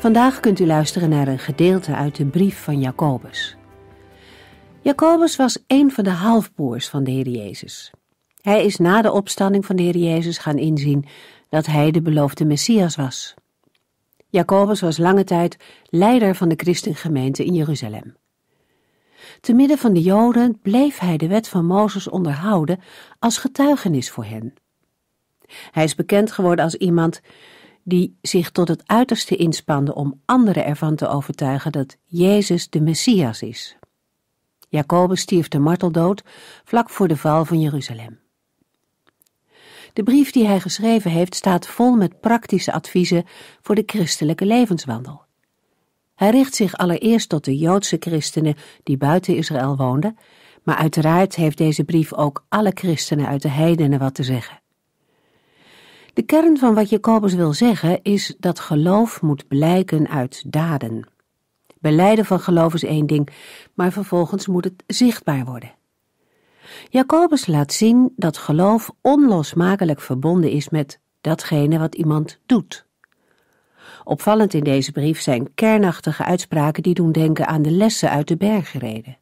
Vandaag kunt u luisteren naar een gedeelte uit de brief van Jacobus. Jacobus was een van de halfbroers van de Heer Jezus. Hij is na de opstanding van de Heer Jezus gaan inzien dat hij de beloofde Messias was. Jacobus was lange tijd leider van de christengemeente in Jeruzalem. Te midden van de Joden bleef hij de wet van Mozes onderhouden als getuigenis voor hen. Hij is bekend geworden als iemand die zich tot het uiterste inspande om anderen ervan te overtuigen dat Jezus de Messias is. Jacobus stierf de marteldood vlak voor de val van Jeruzalem. De brief die hij geschreven heeft staat vol met praktische adviezen voor de christelijke levenswandel. Hij richt zich allereerst tot de Joodse christenen die buiten Israël woonden, maar uiteraard heeft deze brief ook alle christenen uit de heidenen wat te zeggen. De kern van wat Jacobus wil zeggen is dat geloof moet blijken uit daden. Beleiden van geloof is één ding, maar vervolgens moet het zichtbaar worden. Jacobus laat zien dat geloof onlosmakelijk verbonden is met datgene wat iemand doet. Opvallend in deze brief zijn kernachtige uitspraken die doen denken aan de lessen uit de bergreden.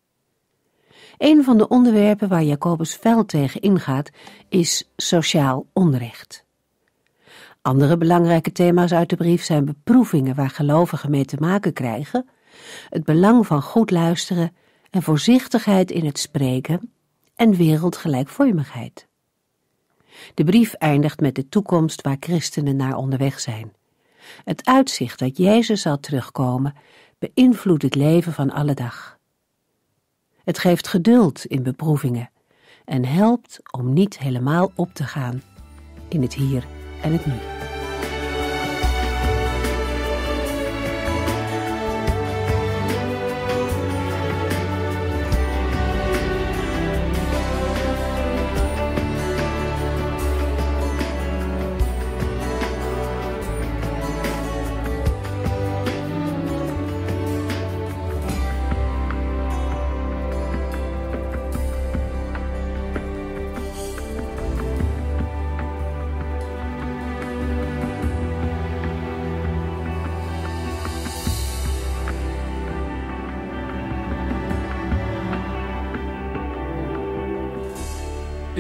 Een van de onderwerpen waar Jacobus fel tegen ingaat is sociaal onrecht. Andere belangrijke thema's uit de brief zijn beproevingen waar gelovigen mee te maken krijgen, het belang van goed luisteren en voorzichtigheid in het spreken en wereldgelijkvormigheid. De brief eindigt met de toekomst waar christenen naar onderweg zijn. Het uitzicht dat Jezus zal terugkomen beïnvloedt het leven van alle dag. Het geeft geduld in beproevingen en helpt om niet helemaal op te gaan in het hier en het nu.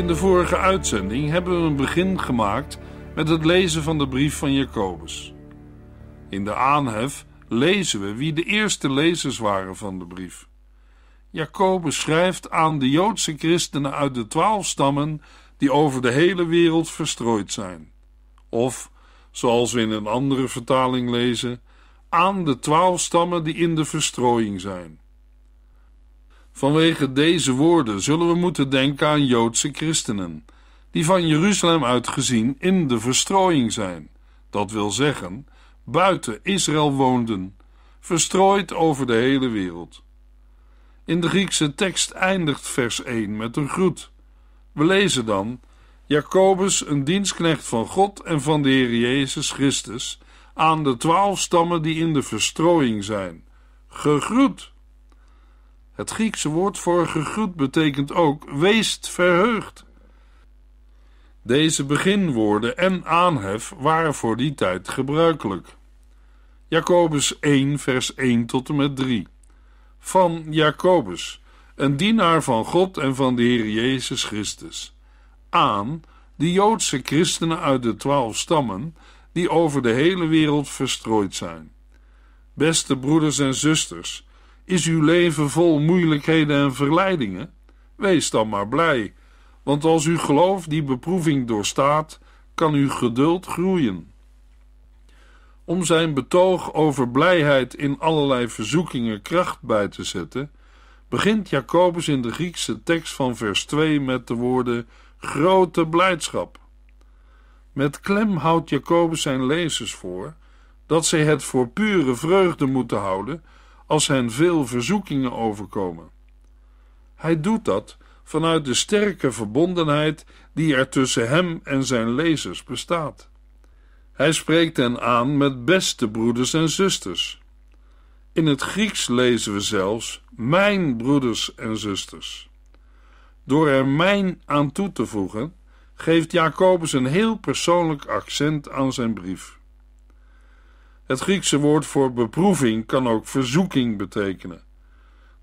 de vorige uitzending hebben we een begin gemaakt met het lezen van de brief van Jacobus. In de aanhef lezen we wie de eerste lezers waren van de brief. Jacobus schrijft aan de Joodse christenen uit de twaalf stammen die over de hele wereld verstrooid zijn. Of, zoals we in een andere vertaling lezen, aan de twaalf stammen die in de verstrooiing zijn. Vanwege deze woorden zullen we moeten denken aan Joodse christenen, die van Jeruzalem uitgezien in de verstrooiing zijn, dat wil zeggen, buiten Israël woonden, verstrooid over de hele wereld. In de Griekse tekst eindigt vers 1 met een groet. We lezen dan: Jacobus, een dienstknecht van God en van de Heer Jezus Christus, aan de twaalf stammen die in de verstrooiing zijn. Gegroet! Het Griekse woord voor gegroet betekent ook weest verheugd. Deze beginwoorden en aanhef waren voor die tijd gebruikelijk. Jacobus 1, vers 1 tot en met 3. Van Jacobus, een dienaar van God en van de Heer Jezus Christus. Aan de Joodse christenen uit de twaalf stammen, die over de hele wereld verstrooid zijn. Beste broeders en zusters, is uw leven vol moeilijkheden en verleidingen? Wees dan maar blij, want als uw geloof die beproeving doorstaat, kan uw geduld groeien. Om zijn betoog over blijheid in allerlei verzoekingen kracht bij te zetten, begint Jacobus in de Griekse tekst van vers 2 met de woorden grote blijdschap. Met klem houdt Jacobus zijn lezers voor dat zij het voor pure vreugde moeten houden als hen veel verzoekingen overkomen. Hij doet dat vanuit de sterke verbondenheid die er tussen hem en zijn lezers bestaat. Hij spreekt hen aan met beste broeders en zusters. In het Grieks lezen we zelfs mijn broeders en zusters. Door er mijn aan toe te voegen, geeft Jacobus een heel persoonlijk accent aan zijn brief. Het Griekse woord voor beproeving kan ook verzoeking betekenen.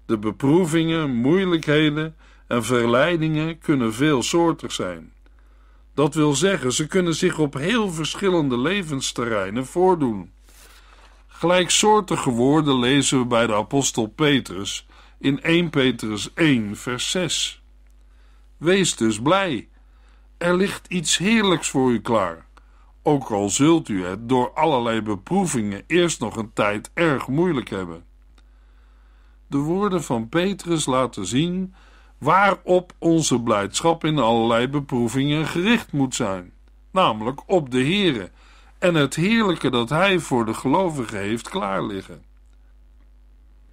De beproevingen, moeilijkheden en verleidingen kunnen veelsoortig zijn. Dat wil zeggen, ze kunnen zich op heel verschillende levensterreinen voordoen. Gelijksoortige woorden lezen we bij de apostel Petrus in 1 Petrus 1, vers 6. Wees dus blij. Er ligt iets heerlijks voor u klaar ook al zult u het door allerlei beproevingen eerst nog een tijd erg moeilijk hebben. De woorden van Petrus laten zien waarop onze blijdschap in allerlei beproevingen gericht moet zijn, namelijk op de Here en het heerlijke dat Hij voor de gelovigen heeft klaarliggen.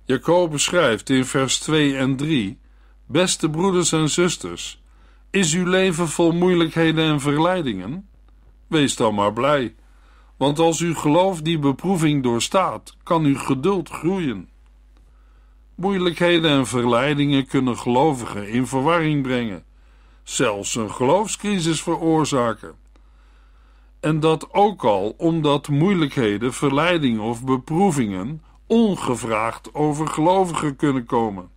Jacobus schrijft in vers 2 en 3: Beste broeders en zusters, is uw leven vol moeilijkheden en verleidingen? Wees dan maar blij, want als uw geloof die beproeving doorstaat, kan uw geduld groeien. Moeilijkheden en verleidingen kunnen gelovigen in verwarring brengen, zelfs een geloofscrisis veroorzaken. En dat ook al omdat moeilijkheden, verleidingen of beproevingen ongevraagd over gelovigen kunnen komen.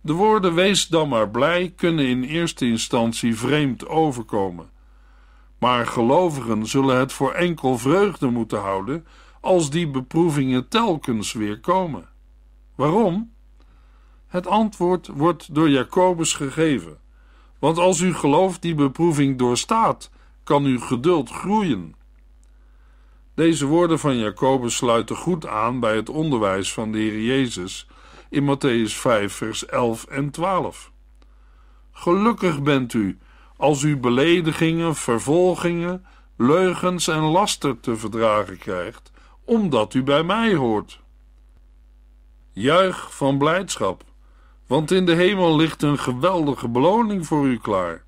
De woorden wees dan maar blij kunnen in eerste instantie vreemd overkomen. Maar gelovigen zullen het voor enkel vreugde moeten houden als die beproevingen telkens weer komen. Waarom? Het antwoord wordt door Jacobus gegeven. Want als uw geloof die beproeving doorstaat, kan uw geduld groeien. Deze woorden van Jacobus sluiten goed aan bij het onderwijs van de Heer Jezus in Matthäus 5, vers 11 en 12. Gelukkig bent u als u beledigingen, vervolgingen, leugens en laster te verdragen krijgt, omdat u bij mij hoort. Juich van blijdschap, want in de hemel ligt een geweldige beloning voor u klaar.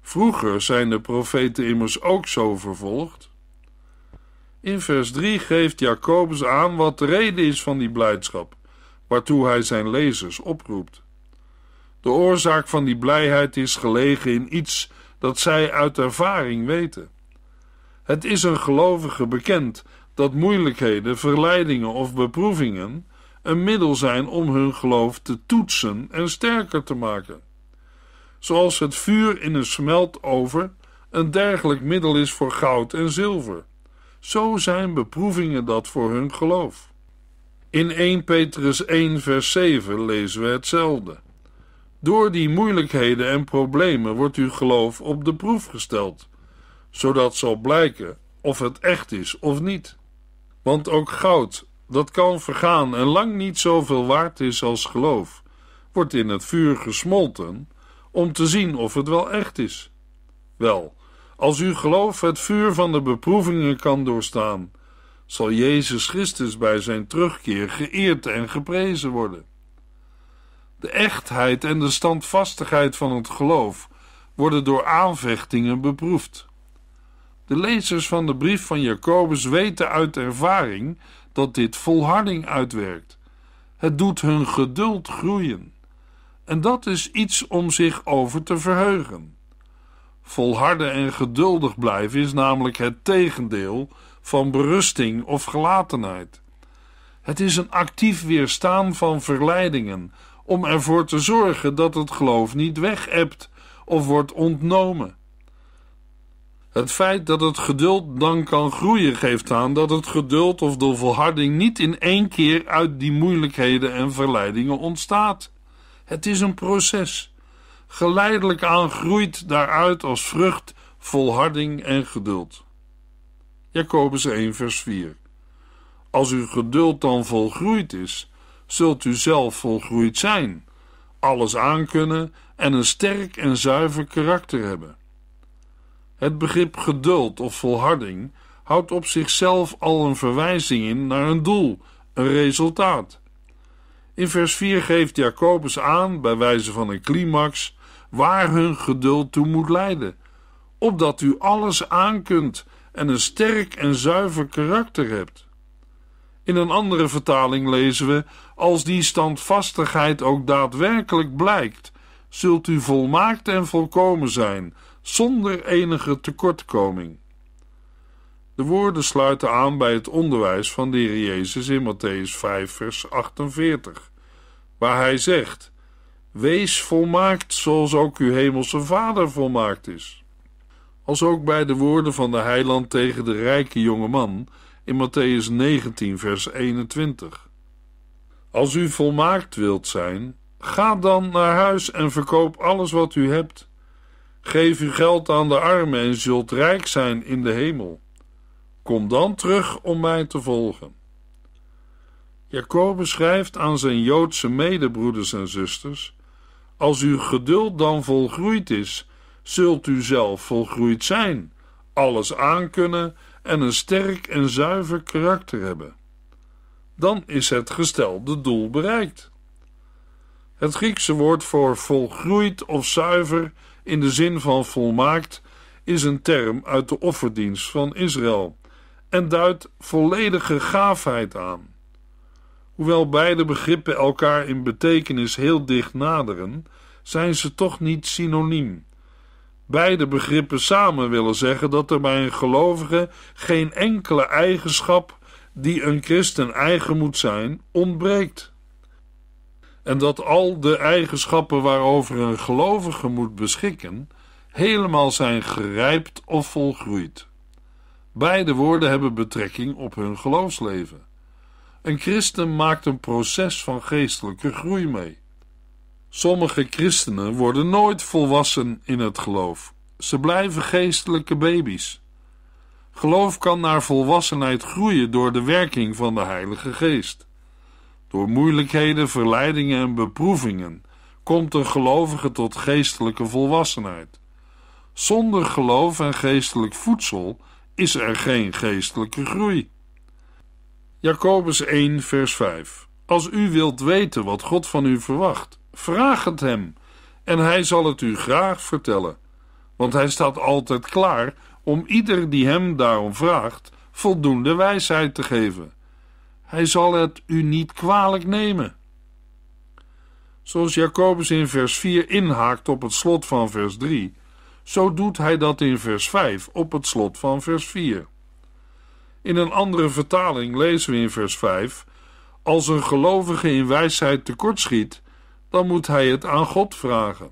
Vroeger zijn de profeten immers ook zo vervolgd. In vers 3 geeft Jacobus aan wat de reden is van die blijdschap, waartoe hij zijn lezers oproept. De oorzaak van die blijheid is gelegen in iets dat zij uit ervaring weten. Het is een gelovige bekend dat moeilijkheden, verleidingen of beproevingen een middel zijn om hun geloof te toetsen en sterker te maken. Zoals het vuur in een smeltover een dergelijk middel is voor goud en zilver. Zo zijn beproevingen dat voor hun geloof. In 1 Petrus 1, vers 7 lezen we hetzelfde. Door die moeilijkheden en problemen wordt uw geloof op de proef gesteld, zodat zal blijken of het echt is of niet. Want ook goud, dat kan vergaan en lang niet zoveel waard is als geloof, wordt in het vuur gesmolten om te zien of het wel echt is. Wel, als uw geloof het vuur van de beproevingen kan doorstaan, zal Jezus Christus bij zijn terugkeer geëerd en geprezen worden. De echtheid en de standvastigheid van het geloof worden door aanvechtingen beproefd. De lezers van de brief van Jacobus weten uit ervaring dat dit volharding uitwerkt. Het doet hun geduld groeien. En dat is iets om zich over te verheugen. Volharden en geduldig blijven is namelijk het tegendeel van berusting of gelatenheid. Het is een actief weerstaan van verleidingen, om ervoor te zorgen dat het geloof niet wegebt of wordt ontnomen. Het feit dat het geduld dan kan groeien geeft aan dat het geduld of de volharding niet in één keer uit die moeilijkheden en verleidingen ontstaat. Het is een proces. Geleidelijk aan groeit daaruit als vrucht volharding en geduld. Jacobus 1, vers 4. Als uw geduld dan volgroeid is, zult u zelf volgroeid zijn, alles aankunnen en een sterk en zuiver karakter hebben. Het begrip geduld of volharding houdt op zichzelf al een verwijzing in naar een doel, een resultaat. In vers 4 geeft Jacobus aan, bij wijze van een climax, waar hun geduld toe moet leiden, opdat u alles aankunt en een sterk en zuiver karakter hebt. In een andere vertaling lezen we: Als die standvastigheid ook daadwerkelijk blijkt, zult u volmaakt en volkomen zijn, zonder enige tekortkoming. De woorden sluiten aan bij het onderwijs van de Heer Jezus in Matthäus 5, vers 48, waar hij zegt: Wees volmaakt zoals ook uw hemelse Vader volmaakt is. Als ook bij de woorden van de heiland tegen de rijke jonge man in Matthäus 19, vers 21. Als u volmaakt wilt zijn, ga dan naar huis en verkoop alles wat u hebt. Geef uw geld aan de armen en zult rijk zijn in de hemel. Kom dan terug om mij te volgen. Jacobus schrijft aan zijn Joodse medebroeders en zusters: Als uw geduld dan volgroeid is, zult u zelf volgroeid zijn, alles aankunnen en een sterk en zuiver karakter hebben. Dan is het gestelde doel bereikt. Het Griekse woord voor volgroeid of zuiver in de zin van volmaakt is een term uit de offerdienst van Israël en duidt volledige gaafheid aan. Hoewel beide begrippen elkaar in betekenis heel dicht naderen, zijn ze toch niet synoniem beide begrippen samen willen zeggen dat er bij een gelovige geen enkele eigenschap die een christen eigen moet zijn, ontbreekt. En dat al de eigenschappen waarover een gelovige moet beschikken, helemaal zijn gerijpt of volgroeid. Beide woorden hebben betrekking op hun geloofsleven. Een christen maakt een proces van geestelijke groei mee. Sommige christenen worden nooit volwassen in het geloof. Ze blijven geestelijke baby's. Geloof kan naar volwassenheid groeien door de werking van de Heilige Geest. Door moeilijkheden, verleidingen en beproevingen komt een gelovige tot geestelijke volwassenheid. Zonder geloof en geestelijk voedsel is er geen geestelijke groei. Jacobus 1, vers 5. Als u wilt weten wat God van u verwacht, Vraag het hem en hij zal het u graag vertellen, want hij staat altijd klaar om ieder die hem daarom vraagt voldoende wijsheid te geven. Hij zal het u niet kwalijk nemen. Zoals Jacobus in vers 4 inhaakt op het slot van vers 3, zo doet hij dat in vers 5 op het slot van vers 4. In een andere vertaling lezen we in vers 5: Als een gelovige in wijsheid tekortschiet, dan moet hij het aan God vragen.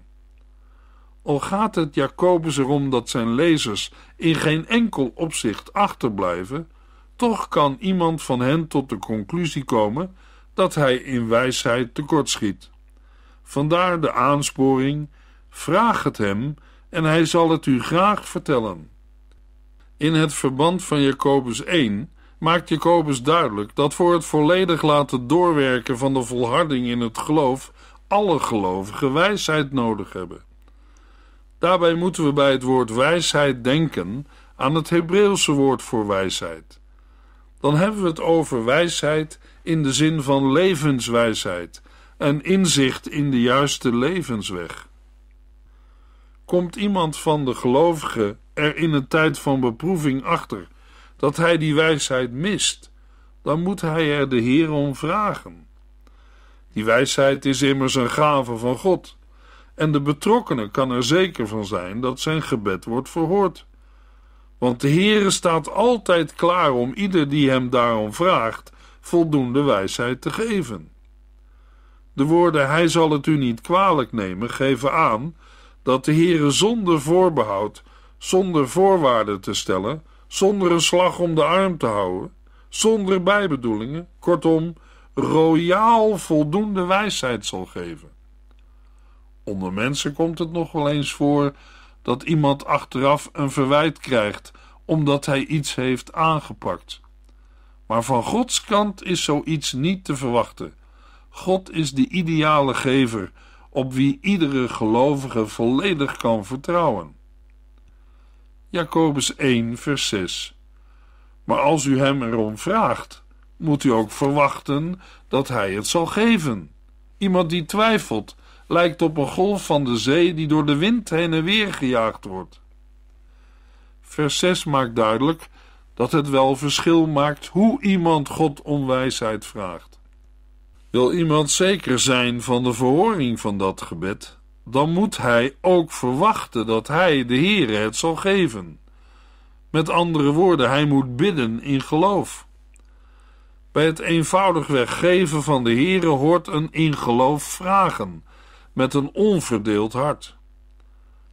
Al gaat het Jacobus erom dat zijn lezers in geen enkel opzicht achterblijven, toch kan iemand van hen tot de conclusie komen dat hij in wijsheid tekortschiet. Vandaar de aansporing: vraag het hem en hij zal het u graag vertellen. In het verband van Jacobus 1 maakt Jacobus duidelijk dat voor het volledig laten doorwerken van de volharding in het geloof alle gelovigen wijsheid nodig hebben. Daarbij moeten we bij het woord wijsheid denken aan het Hebreeuwse woord voor wijsheid. Dan hebben we het over wijsheid in de zin van levenswijsheid en inzicht in de juiste levensweg. Komt iemand van de gelovigen er in een tijd van beproeving achter dat hij die wijsheid mist, dan moet hij er de Heer om vragen. Die wijsheid is immers een gave van God. En de betrokkene kan er zeker van zijn dat zijn gebed wordt verhoord. Want de Heere staat altijd klaar om ieder die hem daarom vraagt, voldoende wijsheid te geven. De woorden Hij zal het u niet kwalijk nemen geven aan dat de Heere zonder voorbehoud, zonder voorwaarden te stellen, zonder een slag om de arm te houden, zonder bijbedoelingen, kortom, royaal voldoende wijsheid zal geven. Onder mensen komt het nog wel eens voor dat iemand achteraf een verwijt krijgt omdat hij iets heeft aangepakt. Maar van Gods kant is zoiets niet te verwachten. God is de ideale gever op wie iedere gelovige volledig kan vertrouwen. Jacobus 1, vers 6. Maar als u hem erom vraagt, moet u ook verwachten dat hij het zal geven. Iemand die twijfelt lijkt op een golf van de zee die door de wind heen en weer gejaagd wordt. Vers 6 maakt duidelijk dat het wel verschil maakt hoe iemand God onwijsheid vraagt. Wil iemand zeker zijn van de verhoring van dat gebed, dan moet hij ook verwachten dat hij de Heere het zal geven. Met andere woorden, hij moet bidden in geloof. Bij het eenvoudig weggeven van de Heere hoort een ingeloof vragen, met een onverdeeld hart.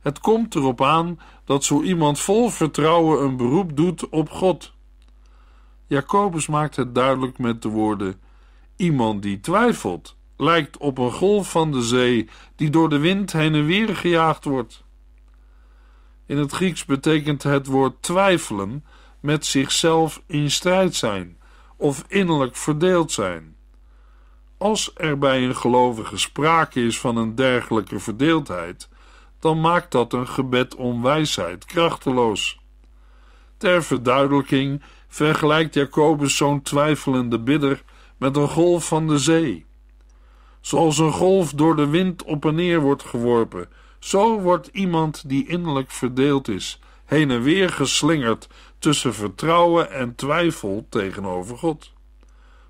Het komt erop aan dat zo iemand vol vertrouwen een beroep doet op God. Jacobus maakt het duidelijk met de woorden: Iemand die twijfelt, lijkt op een golf van de zee die door de wind heen en weer gejaagd wordt. In het Grieks betekent het woord twijfelen met zichzelf in strijd zijn of innerlijk verdeeld zijn. Als er bij een gelovige sprake is van een dergelijke verdeeldheid, dan maakt dat een gebed om wijsheid krachteloos. Ter verduidelijking vergelijkt Jacobus zo'n twijfelende bidder met een golf van de zee. Zoals een golf door de wind op en neer wordt geworpen, zo wordt iemand die innerlijk verdeeld is, heen en weer geslingerd tussen vertrouwen en twijfel tegenover God.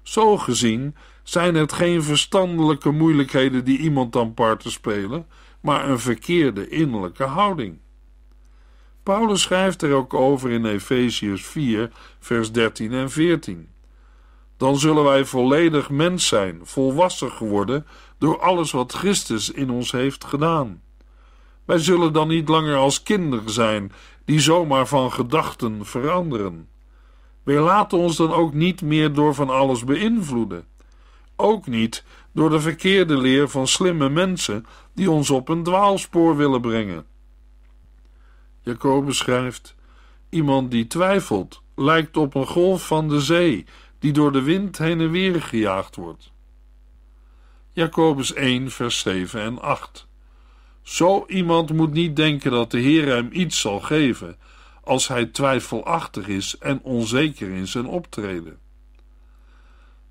Zo gezien zijn het geen verstandelijke moeilijkheden die iemand dan parten spelen, maar een verkeerde innerlijke houding. Paulus schrijft er ook over in Efeziërs 4, vers 13 en 14. Dan zullen wij volledig mens zijn, volwassen geworden door alles wat Christus in ons heeft gedaan. Wij zullen dan niet langer als kinderen zijn die zomaar van gedachten veranderen. We laten ons dan ook niet meer door van alles beïnvloeden. Ook niet door de verkeerde leer van slimme mensen die ons op een dwaalspoor willen brengen. Jacobus schrijft: Iemand die twijfelt lijkt op een golf van de zee die door de wind heen en weer gejaagd wordt. Jacobus 1, vers 7 en 8. Zo iemand moet niet denken dat de Heer hem iets zal geven als hij twijfelachtig is en onzeker in zijn optreden.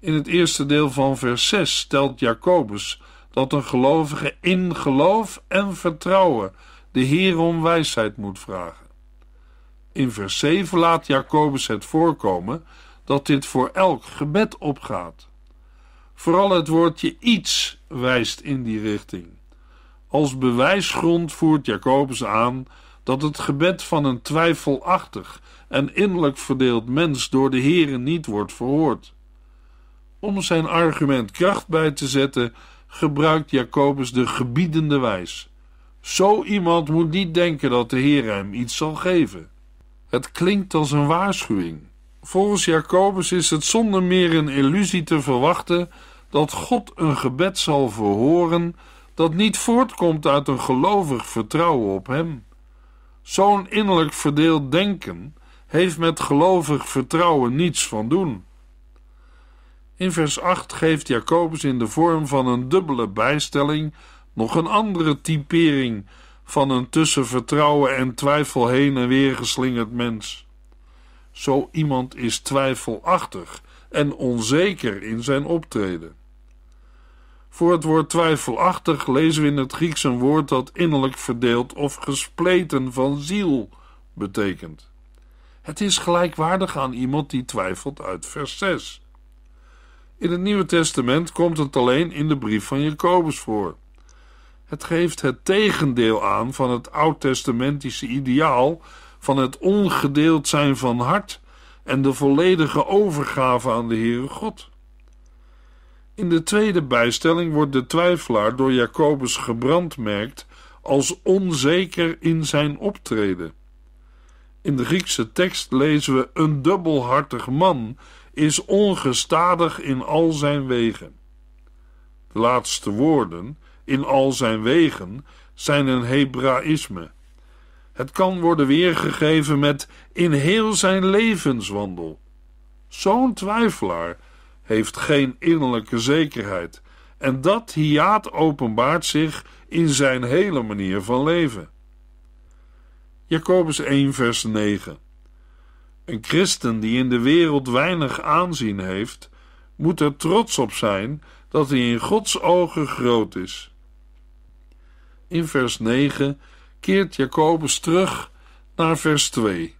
In het eerste deel van vers 6 stelt Jacobus dat een gelovige in geloof en vertrouwen de Heer om wijsheid moet vragen. In vers 7 laat Jacobus het voorkomen dat dit voor elk gebed opgaat. Vooral het woordje iets wijst in die richting. Als bewijsgrond voert Jacobus aan dat het gebed van een twijfelachtig en innerlijk verdeeld mens door de Heeren niet wordt verhoord. Om zijn argument kracht bij te zetten, gebruikt Jacobus de gebiedende wijs. Zo iemand moet niet denken dat de Heer hem iets zal geven. Het klinkt als een waarschuwing. Volgens Jacobus is het zonder meer een illusie te verwachten dat God een gebed zal verhoren dat niet voortkomt uit een gelovig vertrouwen op Hem. Zo'n innerlijk verdeeld denken heeft met gelovig vertrouwen niets van doen. In vers 8 geeft Jacobus in de vorm van een dubbele bijstelling nog een andere typering van een tussen vertrouwen en twijfel heen en weer geslingerd mens. Zo iemand is twijfelachtig en onzeker in zijn optreden. Voor het woord twijfelachtig lezen we in het Grieks een woord dat innerlijk verdeeld of gespleten van ziel betekent. Het is gelijkwaardig aan iemand die twijfelt uit vers 6. In het Nieuwe Testament komt het alleen in de brief van Jacobus voor. Het geeft het tegendeel aan van het oud-testamentische ideaal van het ongedeeld zijn van hart en de volledige overgave aan de Heere God. In de tweede bijstelling wordt de twijfelaar door Jacobus gebrandmerkt als onzeker in zijn optreden. In de Griekse tekst lezen we: Een dubbelhartig man is ongestadig in al zijn wegen. De laatste woorden, in al zijn wegen, zijn een Hebraïsme. Het kan worden weergegeven met in heel zijn levenswandel. Zo'n twijfelaar heeft geen innerlijke zekerheid. En dat hiaat openbaart zich in zijn hele manier van leven. Jacobus 1, vers 9. Een christen die in de wereld weinig aanzien heeft, moet er trots op zijn dat hij in Gods ogen groot is. In vers 9 keert Jacobus terug naar vers 2.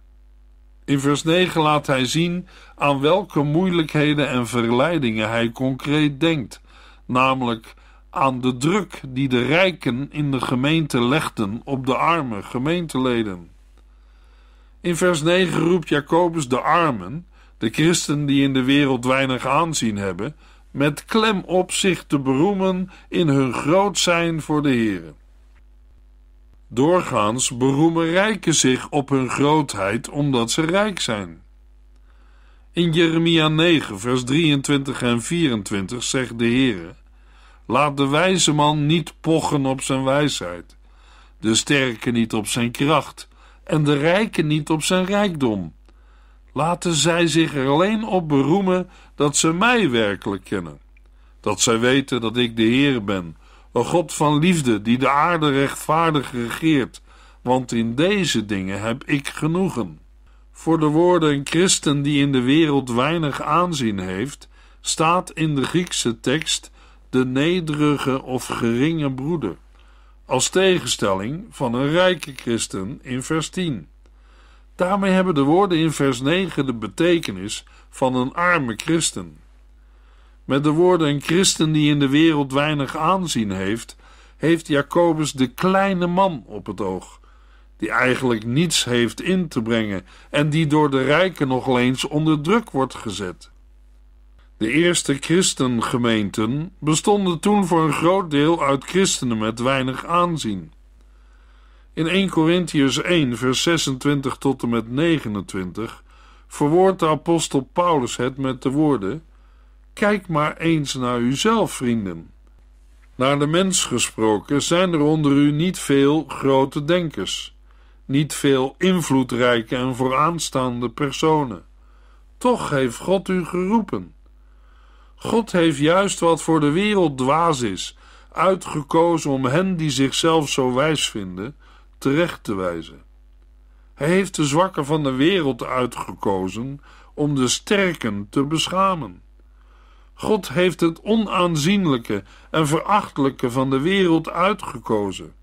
In vers 9 laat hij zien aan welke moeilijkheden en verleidingen hij concreet denkt, namelijk aan de druk die de rijken in de gemeente legden op de arme gemeenteleden. In vers 9 roept Jacobus de armen, de christen die in de wereld weinig aanzien hebben, met klem op zich te beroemen in hun groot zijn voor de Heer. Doorgaans beroemen rijken zich op hun grootheid omdat ze rijk zijn. In Jeremia 9, vers 23 en 24 zegt de Heer: Laat de wijze man niet pochen op zijn wijsheid, de sterke niet op zijn kracht en de rijke niet op zijn rijkdom. Laten zij zich er alleen op beroemen dat ze mij werkelijk kennen, dat zij weten dat ik de Heer ben een God van liefde die de aarde rechtvaardig regeert, want in deze dingen heb ik genoegen. Voor de woorden een christen die in de wereld weinig aanzien heeft, staat in de Griekse tekst de nederige of geringe broeder, als tegenstelling van een rijke christen in vers 10. Daarmee hebben de woorden in vers 9 de betekenis van een arme christen. Met de woorden een christen die in de wereld weinig aanzien heeft, heeft Jacobus de kleine man op het oog, die eigenlijk niets heeft in te brengen en die door de rijken nog eens onder druk wordt gezet. De eerste christengemeenten bestonden toen voor een groot deel uit christenen met weinig aanzien. In 1 Corinthians 1, vers 26 tot en met 29 verwoordt de apostel Paulus het met de woorden Kijk maar eens naar uzelf, vrienden. Naar de mens gesproken zijn er onder u niet veel grote denkers, niet veel invloedrijke en vooraanstaande personen. Toch heeft God u geroepen. God heeft juist wat voor de wereld dwaas is, uitgekozen om hen die zichzelf zo wijs vinden, terecht te wijzen. Hij heeft de zwakken van de wereld uitgekozen om de sterken te beschamen. God heeft het onaanzienlijke en verachtelijke van de wereld uitgekozen.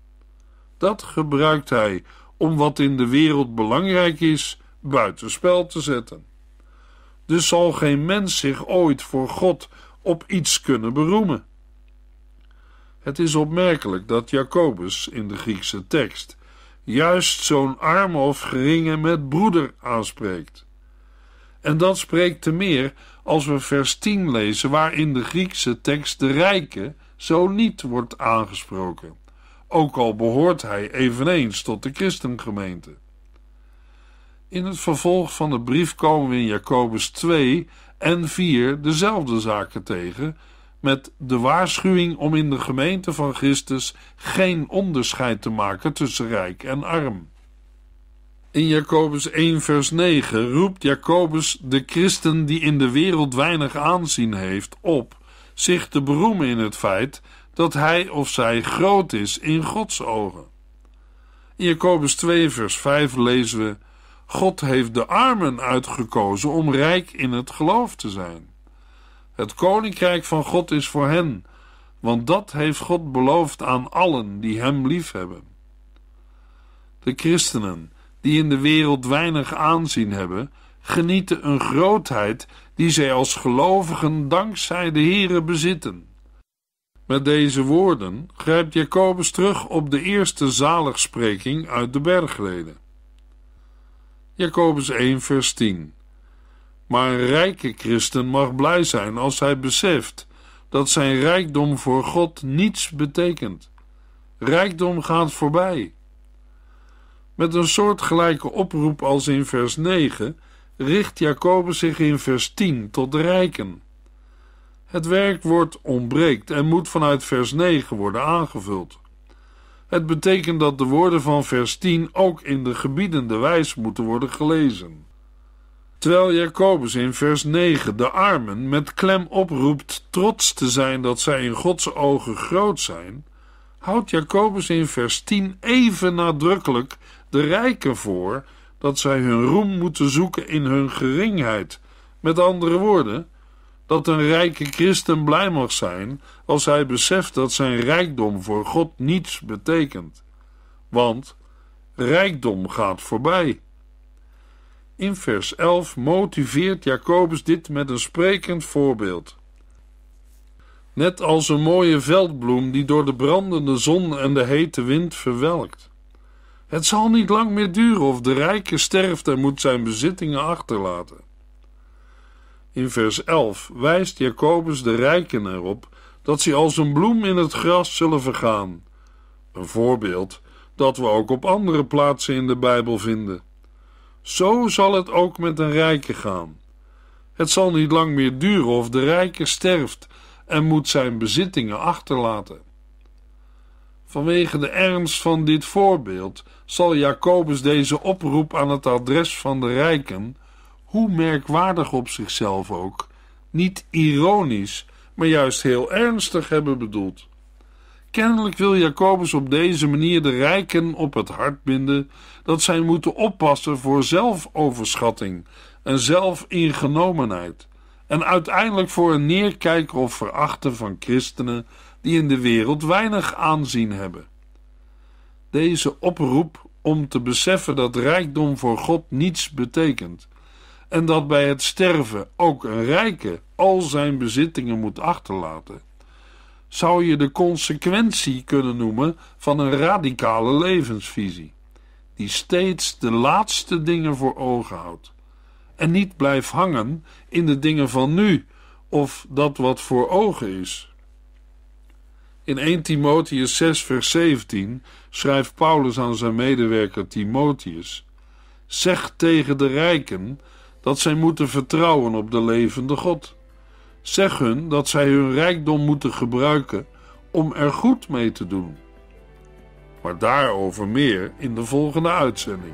Dat gebruikt Hij om wat in de wereld belangrijk is buitenspel te zetten. Dus zal geen mens zich ooit voor God op iets kunnen beroemen. Het is opmerkelijk dat Jacobus in de Griekse tekst juist zo'n arme of geringe met broeder aanspreekt. En dat spreekt te meer als we vers 10 lezen, waarin de Griekse tekst de rijke zo niet wordt aangesproken, ook al behoort hij eveneens tot de christengemeente. In het vervolg van de brief komen we in Jacobus 2 en 4 dezelfde zaken tegen, met de waarschuwing om in de gemeente van Christus geen onderscheid te maken tussen rijk en arm. In Jacobus 1, vers 9 roept Jacobus de christen die in de wereld weinig aanzien heeft op zich te beroemen in het feit dat hij of zij groot is in Gods ogen. In Jacobus 2, vers 5 lezen we: God heeft de armen uitgekozen om rijk in het geloof te zijn. Het koninkrijk van God is voor hen, want dat heeft God beloofd aan allen die Hem liefhebben. De christenen die in de wereld weinig aanzien hebben, genieten een grootheid die zij als gelovigen dankzij de Here bezitten. Met deze woorden grijpt Jacobus terug op de eerste zaligspreking uit de bergleden. Jacobus 1, vers 10. Maar een rijke christen mag blij zijn als hij beseft dat zijn rijkdom voor God niets betekent. Rijkdom gaat voorbij. Met een soortgelijke oproep als in vers 9 richt Jacobus zich in vers 10 tot de rijken. Het werkwoord ontbreekt en moet vanuit vers 9 worden aangevuld. Het betekent dat de woorden van vers 10 ook in de gebiedende wijs moeten worden gelezen. Terwijl Jacobus in vers 9 de armen met klem oproept trots te zijn dat zij in Gods ogen groot zijn, houdt Jacobus in vers 10 even nadrukkelijk de rijken voor dat zij hun roem moeten zoeken in hun geringheid. Met andere woorden, dat een rijke christen blij mag zijn als hij beseft dat zijn rijkdom voor God niets betekent. Want rijkdom gaat voorbij. In vers 11 motiveert Jacobus dit met een sprekend voorbeeld. Net als een mooie veldbloem die door de brandende zon en de hete wind verwelkt. Het zal niet lang meer duren of de rijke sterft en moet zijn bezittingen achterlaten. In vers 11 wijst Jacobus de rijken erop dat ze als een bloem in het gras zullen vergaan. Een voorbeeld dat we ook op andere plaatsen in de Bijbel vinden. Zo zal het ook met een rijke gaan. Het zal niet lang meer duren of de rijke sterft en moet zijn bezittingen achterlaten. Vanwege de ernst van dit voorbeeld zal Jacobus deze oproep aan het adres van de rijken, hoe merkwaardig op zichzelf ook, niet ironisch, maar juist heel ernstig hebben bedoeld. Kennelijk wil Jacobus op deze manier de rijken op het hart binden dat zij moeten oppassen voor zelfoverschatting en zelfingenomenheid en uiteindelijk voor een neerkijken of verachten van christenen die in de wereld weinig aanzien hebben. Deze oproep om te beseffen dat rijkdom voor God niets betekent en dat bij het sterven ook een rijke al zijn bezittingen moet achterlaten, zou je de consequentie kunnen noemen van een radicale levensvisie, die steeds de laatste dingen voor ogen houdt en niet blijft hangen in de dingen van nu of dat wat voor ogen is. In 1 Timotheus 6, vers 17 schrijft Paulus aan zijn medewerker Timotheus: Zeg tegen de rijken dat zij moeten vertrouwen op de levende God. Zeg hun dat zij hun rijkdom moeten gebruiken om er goed mee te doen. Maar daarover meer in de volgende uitzending.